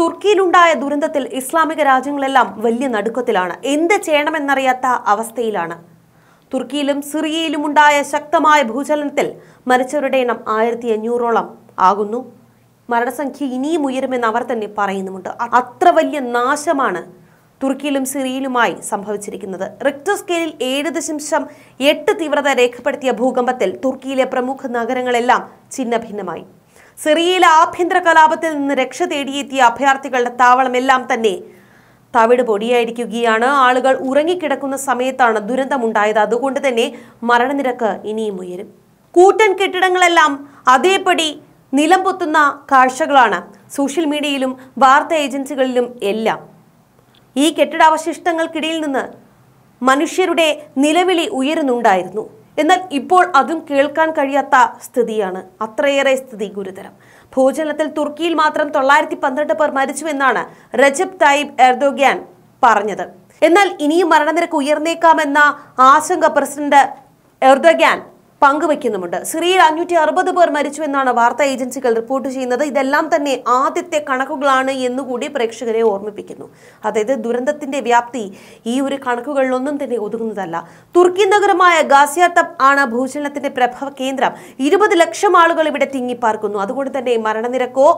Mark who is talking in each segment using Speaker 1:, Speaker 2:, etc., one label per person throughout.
Speaker 1: തുർക്കിയിലുണ്ടായ ദുരന്തത്തിൽ ഇസ്ലാമിക രാജ്യങ്ങളെല്ലാം വലിയ നടുക്കത്തിലാണ് എന്ത് ചെയ്യണമെന്നറിയാത്ത അവസ്ഥയിലാണ് തുർക്കിയിലും സിറിയയിലും ഉണ്ടായ ശക്തമായ ഭൂചലനത്തിൽ മരിച്ചവരുടെ എണ്ണം ആയിരത്തി അഞ്ഞൂറോളം ആകുന്നു മരണസംഖ്യ ഇനിയും ഉയരുമെന്ന് അവർ തന്നെ പറയുന്നുമുണ്ട് അത്ര വലിയ നാശമാണ് തുർക്കിയിലും സിറിയയിലുമായി സംഭവിച്ചിരിക്കുന്നത് റിക്ടർ സ്കെയിലിൽ ഏഴ് ദശാംശം എട്ട് തീവ്രത രേഖപ്പെടുത്തിയ ഭൂകമ്പത്തിൽ തുർക്കിയിലെ പ്രമുഖ നഗരങ്ങളെല്ലാം ചിന്നഭിന്നമായി സിറിയയിലെ ആഭ്യന്തര കലാപത്തിൽ നിന്ന് രക്ഷ തേടിയെത്തിയ അഭയാർത്ഥികളുടെ താവളമെല്ലാം തന്നെ തവിട് പൊടിയായിരിക്കുകയാണ് ആളുകൾ ഉറങ്ങിക്കിടക്കുന്ന സമയത്താണ് ദുരന്തമുണ്ടായത് അതുകൊണ്ട് തന്നെ മരണനിരക്ക് ഇനിയും ഉയരും കൂറ്റൻ കെട്ടിടങ്ങളെല്ലാം അതേപടി നിലം പൊത്തുന്ന കാഴ്ചകളാണ് സോഷ്യൽ മീഡിയയിലും വാർത്താ ഏജൻസികളിലും എല്ലാം ഈ കെട്ടിടാവശിഷ്ടങ്ങൾക്കിടയിൽ നിന്ന് മനുഷ്യരുടെ നിലവിളി ഉയരുന്നുണ്ടായിരുന്നു എന്നാൽ ഇപ്പോൾ അതും കേൾക്കാൻ കഴിയാത്ത സ്ഥിതിയാണ് അത്രയേറെ സ്ഥിതി ഗുരുതരം ഭൂചലനത്തിൽ തുർക്കിയിൽ മാത്രം തൊള്ളായിരത്തി പന്ത്രണ്ട് പേർ മരിച്ചുവെന്നാണ് റജബ് തായിബ് എർദോഗ്യാൻ പറഞ്ഞത് എന്നാൽ ഇനിയും മരണനിരക്ക് ഉയർന്നേക്കാമെന്ന ആശങ്ക പ്രസിഡന്റ് എർദോഗ്യാൻ പങ്കുവയ്ക്കുന്നുമുണ്ട് സിറിയയിൽ അഞ്ഞൂറ്റി അറുപത് പേർ മരിച്ചു എന്നാണ് വാർത്താ ഏജൻസികൾ റിപ്പോർട്ട് ചെയ്യുന്നത് ഇതെല്ലാം തന്നെ ആദ്യത്തെ കണക്കുകളാണ് എന്നുകൂടി പ്രേക്ഷകരെ ഓർമ്മിപ്പിക്കുന്നു അതായത് ദുരന്തത്തിന്റെ വ്യാപ്തി ഈ ഒരു കണക്കുകളിലൊന്നും തന്നെ ഒതുങ്ങുന്നതല്ല തുർക്കി നഗരമായ ഗാസിയാത്തബ് ആണ് ഭൂചലനത്തിന്റെ പ്രഭവ കേന്ദ്രം ഇരുപത് ലക്ഷം ആളുകൾ ഇവിടെ തിങ്ങിപ്പാർക്കുന്നു അതുകൊണ്ട് തന്നെ മരണനിരക്കോ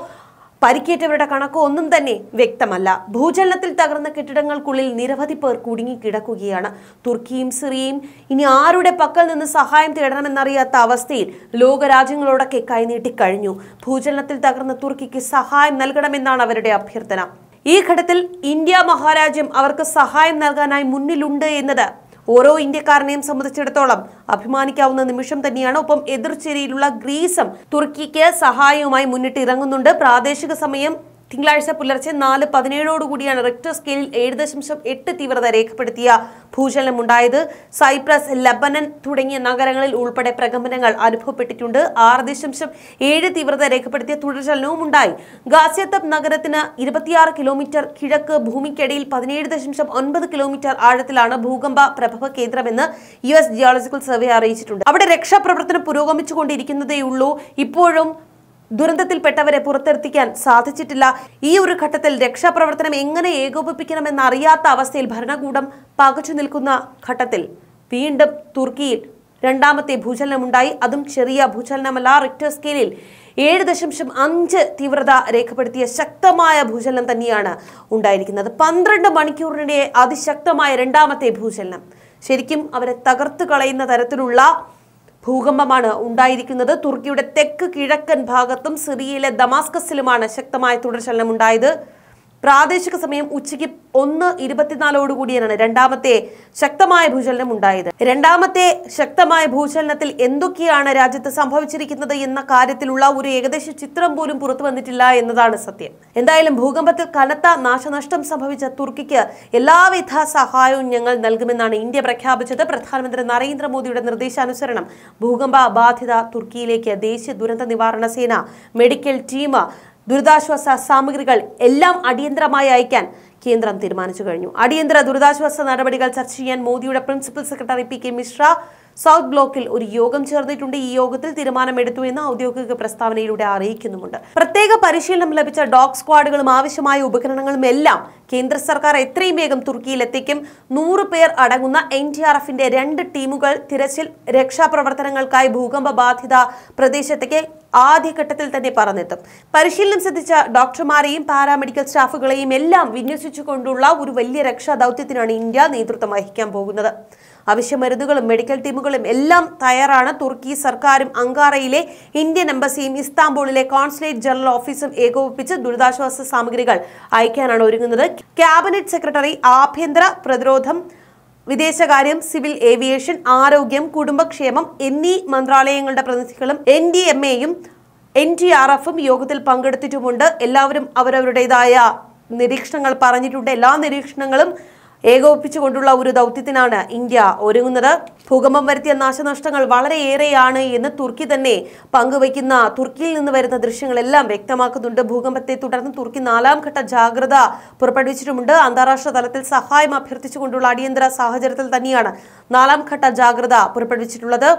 Speaker 1: പരിക്കേറ്റവരുടെ കണക്ക് ഒന്നും തന്നെ വ്യക്തമല്ല ഭൂചലനത്തിൽ തകർന്ന കെട്ടിടങ്ങൾക്കുള്ളിൽ നിരവധി പേർ കുടുങ്ങിക്കിടക്കുകയാണ് തുർക്കിയും സിറിയയും ഇനി ആരുടെ പക്കൽ നിന്ന് സഹായം തേടണമെന്നറിയാത്ത അവസ്ഥയിൽ ലോകരാജ്യങ്ങളോടൊക്കെ കൈനീട്ടി കഴിഞ്ഞു ഭൂചലനത്തിൽ തകർന്ന തുർക്കിക്ക് സഹായം നൽകണമെന്നാണ് അവരുടെ അഭ്യർത്ഥന ഈ ഘട്ടത്തിൽ ഇന്ത്യ മഹാരാജ്യം അവർക്ക് സഹായം നൽകാനായി മുന്നിലുണ്ട് എന്നത് ഓരോ ഇന്ത്യക്കാരനെയും സംബന്ധിച്ചിടത്തോളം അഭിമാനിക്കാവുന്ന നിമിഷം തന്നെയാണ് ഒപ്പം എതിർചേരിയിലുള്ള ഗ്രീസും തുർക്കിക്ക് സഹായവുമായി മുന്നിട്ടിറങ്ങുന്നുണ്ട് പ്രാദേശിക സമയം തിങ്കളാഴ്ച പുലർച്ചെ നാല് പതിനേഴോടുകൂടിയാണ് റിക്ടർ സ്കെയിലിൽ ഏഴ് ദശാംശം എട്ട് തീവ്രത രേഖപ്പെടുത്തിയ ഭൂചലനമുണ്ടായത് സൈപ്രസ് ലബനൻ തുടങ്ങിയ നഗരങ്ങളിൽ ഉൾപ്പെടെ പ്രകമ്പനങ്ങൾ അനുഭവപ്പെട്ടിട്ടുണ്ട് ആറ് ദശാംശം ഏഴ് തീവ്രത രേഖപ്പെടുത്തിയ തുടർചലനവും ഉണ്ടായി ഗാസിയത്തബ് നഗരത്തിന് ഇരുപത്തിയാറ് കിലോമീറ്റർ കിഴക്ക് ഭൂമിക്കടിയിൽ പതിനേഴ് ദശാംശം ഒൻപത് കിലോമീറ്റർ ആഴത്തിലാണ് ഭൂകമ്പ പ്രഭവ കേന്ദ്രമെന്ന് യു എസ് ജിയോളജിക്കൽ സർവേ അറിയിച്ചിട്ടുണ്ട് അവിടെ രക്ഷാപ്രവർത്തനം പുരോഗമിച്ചുകൊണ്ടിരിക്കുന്നതേയുള്ളൂ ഇപ്പോഴും ദുരന്തത്തിൽപ്പെട്ടവരെ പുറത്തെത്തിക്കാൻ സാധിച്ചിട്ടില്ല ഈ ഒരു ഘട്ടത്തിൽ രക്ഷാപ്രവർത്തനം എങ്ങനെ ഏകോപിപ്പിക്കണമെന്ന് അറിയാത്ത അവസ്ഥയിൽ ഭരണകൂടം പകച്ചു നിൽക്കുന്ന ഘട്ടത്തിൽ വീണ്ടും തുർക്കിയിൽ രണ്ടാമത്തെ ഭൂചലനമുണ്ടായി അതും ചെറിയ ഭൂചലനമല്ല റിക്ടർ സ്കെയിലിൽ ഏഴ് ദശാംശം അഞ്ച് തീവ്രത രേഖപ്പെടുത്തിയ ശക്തമായ ഭൂചലനം തന്നെയാണ് ഉണ്ടായിരിക്കുന്നത് പന്ത്രണ്ട് മണിക്കൂറിനിടെ അതിശക്തമായ രണ്ടാമത്തെ ഭൂചലനം ശരിക്കും അവരെ തകർത്ത് കളയുന്ന തരത്തിലുള്ള ഭൂകമ്പമാണ് ഉണ്ടായിരിക്കുന്നത് തുർക്കിയുടെ തെക്ക് കിഴക്കൻ ഭാഗത്തും സിറിയയിലെ ദമാസ്കസിലുമാണ് ശക്തമായ തുടർചലനം ഉണ്ടായത് പ്രാദേശിക സമയം ഉച്ചയ്ക്ക് ഒന്ന് ഇരുപത്തിനാലോടുകൂടിയാണ് രണ്ടാമത്തെ ശക്തമായ ഭൂചലനം ഉണ്ടായത് രണ്ടാമത്തെ ശക്തമായ ഭൂചലനത്തിൽ എന്തൊക്കെയാണ് രാജ്യത്ത് സംഭവിച്ചിരിക്കുന്നത് എന്ന കാര്യത്തിലുള്ള ഒരു ഏകദേശ ചിത്രം പോലും പുറത്തു വന്നിട്ടില്ല എന്നതാണ് സത്യം എന്തായാലും ഭൂകമ്പത്തിൽ കനത്ത നാശനഷ്ടം സംഭവിച്ച തുർക്കിക്ക് എല്ലാവിധ സഹായവും ഞങ്ങൾ നൽകുമെന്നാണ് ഇന്ത്യ പ്രഖ്യാപിച്ചത് പ്രധാനമന്ത്രി നരേന്ദ്രമോദിയുടെ നിർദ്ദേശാനുസരണം ഭൂകമ്പ ബാധിത തുർക്കിയിലേക്ക് ദേശീയ ദുരന്ത നിവാരണ സേന മെഡിക്കൽ ടീം ദുരിതാശ്വാസ സാമഗ്രികൾ എല്ലാം അടിയന്തരമായി അയക്കാൻ കേന്ദ്രം തീരുമാനിച്ചു കഴിഞ്ഞു അടിയന്തര ദുരിതാശ്വാസ നടപടികൾ ചർച്ച ചെയ്യാൻ മോദിയുടെ principal secretary P K Mishra south ബ്ലോക്കിൽ ഒരു യോഗം ചേർന്നിട്ടുണ്ട് ഈ യോഗത്തിൽ തീരുമാനമെടുത്തു എന്ന് ഔദ്യോഗിക പ്രസ്താവനയിലൂടെ അറിയിക്കുന്നുമുണ്ട് പ്രത്യേക പരിശീലനം ലഭിച്ച ഡോഗ് സ്ക്വാഡുകളും ആവശ്യമായ ഉപകരണങ്ങളും എല്ലാം കേന്ദ്ര സർക്കാർ എത്രയും വേഗം എത്തിക്കും നൂറ് പേർ അടങ്ങുന്ന എൻ ഡി ആർ എഫിന്റെ രണ്ട് ടീമുകൾ തിരച്ചിൽ രക്ഷാപ്രവർത്തനങ്ങൾക്കായി ഭൂകമ്പ ബാധിത പ്രദേശത്തേക്ക് ആദ്യഘട്ടത്തിൽ തന്നെ പറഞ്ഞെത്തും പരിശീലനം സിദ്ധിച്ച ഡോക്ടർമാരെയും പാരാമെഡിക്കൽ സ്റ്റാഫുകളെയും എല്ലാം വിന്യസിച്ചുകൊണ്ടുള്ള ഒരു വലിയ രക്ഷാ ദൗത്യത്തിനാണ് ഇന്ത്യ നേതൃത്വം വഹിക്കാൻ പോകുന്നത് അവശ്യ മരുന്നുകളും മെഡിക്കൽ ടീമുകളും എല്ലാം തയ്യാറാണ് തുർക്കി സർക്കാരും അങ്കാറയിലെ ഇന്ത്യൻ എംബസിയും ഇസ്താംബൂളിലെ കോൺസുലേറ്റ് ജനറൽ ഓഫീസും ഏകോപിപ്പിച്ച് ദുരിതാശ്വാസ സാമഗ്രികൾ അയക്കാനാണ് ഒരുങ്ങുന്നത് ക്യാബിനറ്റ് സെക്രട്ടറി ആഭ്യന്തര പ്രതിരോധം വിദേശകാര്യം സിവിൽ ഏവിയേഷൻ ആരോഗ്യം കുടുംബക്ഷേമം എന്നീ മന്ത്രാലയങ്ങളുടെ പ്രതിനിധികളും എൻ ഡി എം എയും എൻ ഡി ആർ എഫും യോഗത്തിൽ പങ്കെടുത്തിട്ടുമുണ്ട് എല്ലാവരും അവരവരുടേതായ നിരീക്ഷണങ്ങൾ പറഞ്ഞിട്ടുണ്ട് എല്ലാ നിരീക്ഷണങ്ങളും ഏകോപിപ്പിച്ചുകൊണ്ടുള്ള ഒരു ദൗത്യത്തിനാണ് ഇന്ത്യ ഒരുങ്ങുന്നത് ഭൂകമ്പം വരുത്തിയ നാശനഷ്ടങ്ങൾ വളരെയേറെയാണ് എന്ന് തുർക്കി തന്നെ പങ്കുവയ്ക്കുന്ന തുർക്കിയിൽ നിന്ന് വരുന്ന ദൃശ്യങ്ങളെല്ലാം വ്യക്തമാക്കുന്നുണ്ട് ഭൂകമ്പത്തെ തുടർന്ന് തുർക്കി നാലാം ഘട്ട ജാഗ്രത പുറപ്പെടുവിച്ചിട്ടുമുണ്ട് അന്താരാഷ്ട്ര തലത്തിൽ സഹായം അഭ്യർത്ഥിച്ചുകൊണ്ടുള്ള അടിയന്തര സാഹചര്യത്തിൽ തന്നെയാണ് നാലാം ഘട്ട ജാഗ്രത പുറപ്പെടുവിച്ചിട്ടുള്ളത്